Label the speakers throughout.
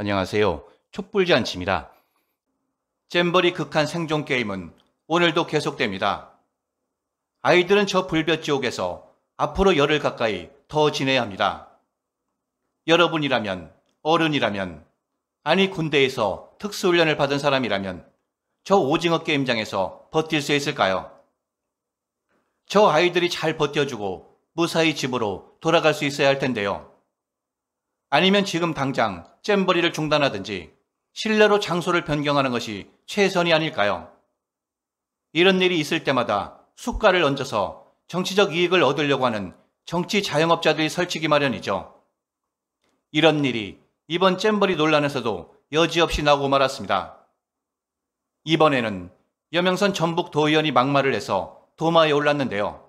Speaker 1: 안녕하세요. 촛불잔치입니다. 잼버리 극한 생존 게임은 오늘도 계속됩니다. 아이들은 저 불볕지옥에서 앞으로 열흘 가까이 더 지내야 합니다. 여러분이라면, 어른이라면, 아니 군대에서 특수훈련을 받은 사람이라면 저 오징어 게임장에서 버틸 수 있을까요? 저 아이들이 잘 버텨주고 무사히 집으로 돌아갈 수 있어야 할 텐데요. 아니면 지금 당장 잼버리를 중단하든지 실내로 장소를 변경하는 것이 최선이 아닐까요? 이런 일이 있을 때마다 숟가를 얹어서 정치적 이익을 얻으려고 하는 정치 자영업자들이 설치기 마련이죠. 이런 일이 이번 잼버리 논란에서도 여지없이 나오고 말았습니다. 이번에는 여명선 전북 도의원이 막말을 해서 도마에 올랐는데요.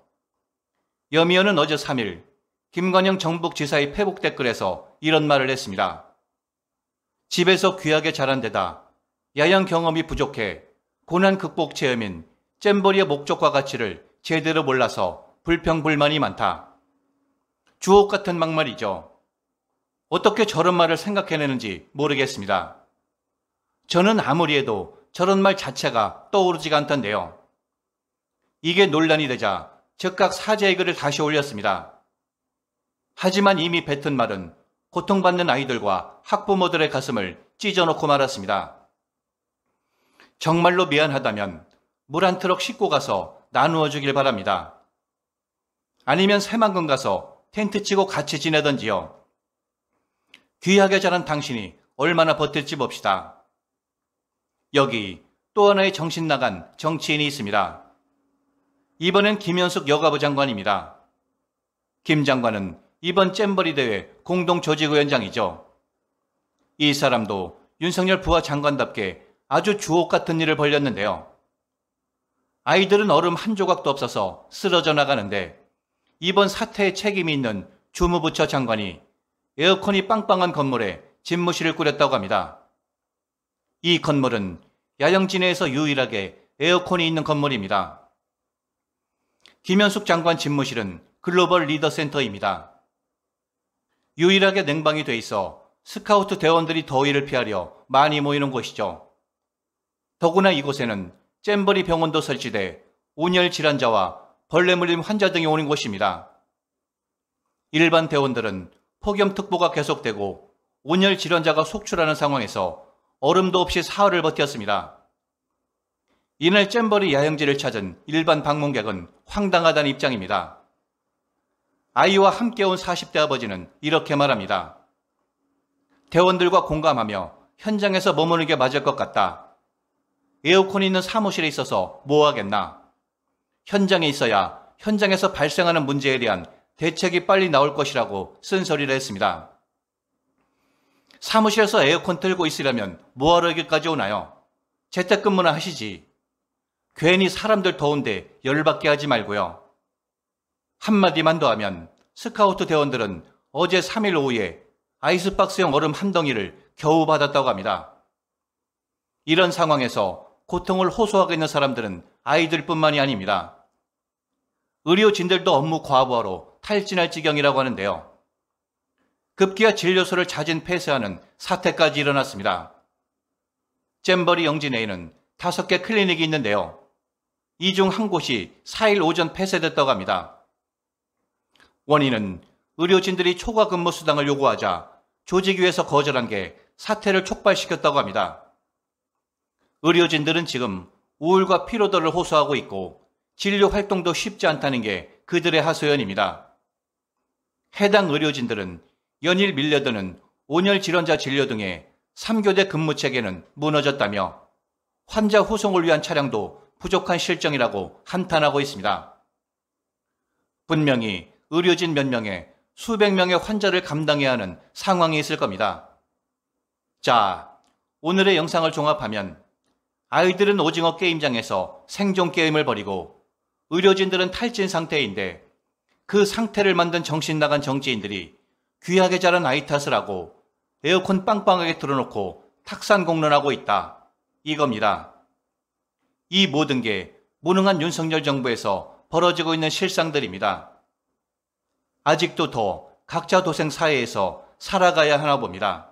Speaker 1: 여미연은 어제 3일 김관영 정북지사의 페북 댓글에서 이런 말을 했습니다. 집에서 귀하게 자란 데다 야영 경험이 부족해 고난 극복 체험인 잼버리의 목적과 가치를 제대로 몰라서 불평불만이 많다. 주옥 같은 막말이죠. 어떻게 저런 말을 생각해내는지 모르겠습니다. 저는 아무리 해도 저런 말 자체가 떠오르지가 않던데요. 이게 논란이 되자 즉각 사죄의 글을 다시 올렸습니다. 하지만 이미 뱉은 말은 고통받는 아이들과 학부모들의 가슴을 찢어놓고 말았습니다. 정말로 미안하다면 물 한 트럭 싣고 가서 나누어 주길 바랍니다. 아니면 새만금 가서 텐트 치고 같이 지내던지요. 귀하게 자란 당신이 얼마나 버틸지 봅시다. 여기 또 하나의 정신 나간 정치인이 있습니다. 이번엔 김현숙 여가부 장관입니다. 김 장관은 이번 잼버리 대회 공동 조직위원장이죠. 이 사람도 윤석열 부하 장관답게 아주 주옥 같은 일을 벌렸는데요 아이들은 얼음 한 조각도 없어서 쓰러져 나가는데 이번 사태에 책임이 있는 주무부처 장관이 에어컨이 빵빵한 건물에 집무실을 꾸렸다고 합니다. 이 건물은 야영진해에서 유일하게 에어컨이 있는 건물입니다. 김현숙 장관 집무실은 글로벌 리더 센터입니다. 유일하게 냉방이 돼 있어 스카우트 대원들이 더위를 피하려 많이 모이는 곳이죠. 더구나 이곳에는 잼버리 병원도 설치돼 온열 질환자와 벌레 물림 환자 등이 오는 곳입니다. 일반 대원들은 폭염특보가 계속되고 온열 질환자가 속출하는 상황에서 얼음도 없이 사흘을 버텼습니다. 이날 잼버리 야영지를 찾은 일반 방문객은 황당하다는 입장입니다. 아이와 함께 온 40대 아버지는 이렇게 말합니다. 대원들과 공감하며 현장에서 머무는 게 맞을 것 같다. 에어컨 이 있는 사무실에 있어서 뭐 하겠나? 현장에 있어야 현장에서 발생하는 문제에 대한 대책이 빨리 나올 것이라고 쓴소리를 했습니다. 사무실에서 에어컨 틀고 있으려면 뭐하러 여기까지 오나요? 재택근무나 하시지. 괜히 사람들 더운데 열받게 하지 말고요. 한마디만 더 하면 스카우트 대원들은 어제 3일 오후에 아이스박스형 얼음 한 덩이를 겨우 받았다고 합니다. 이런 상황에서 고통을 호소하고 있는 사람들은 아이들뿐만이 아닙니다. 의료진들도 업무 과부하로 탈진할 지경이라고 하는데요. 급기야 진료소를 자진 폐쇄하는 사태까지 일어났습니다. 잼버리 영진에는 다섯 개 클리닉이 있는데요. 이 중 한 곳이 4일 오전 폐쇄됐다고 합니다. 원인은 의료진들이 초과 근무 수당을 요구하자 조직위에서 거절한 게 사태를 촉발시켰다고 합니다. 의료진들은 지금 우울과 피로도를 호소하고 있고 진료 활동도 쉽지 않다는 게 그들의 하소연입니다. 해당 의료진들은 연일 밀려드는 온열 질환자 진료 등의 3교대 근무 체계는 무너졌다며 환자 후송을 위한 차량도 부족한 실정이라고 한탄하고 있습니다. 분명히 의료진 몇 명에 수백 명의 환자를 감당해야 하는 상황이 있을 겁니다. 자, 오늘의 영상을 종합하면 아이들은 오징어 게임장에서 생존 게임을 벌이고 의료진들은 탈진 상태인데 그 상태를 만든 정신 나간 정치인들이 귀하게 자란 아이 탓을 하고 에어컨 빵빵하게 틀어놓고 탁산 공론하고 있다. 이겁니다. 이 모든 게 무능한 윤석열 정부에서 벌어지고 있는 실상들입니다. 아직도 더 각자 도생 사회에서 살아가야 하나 봅니다.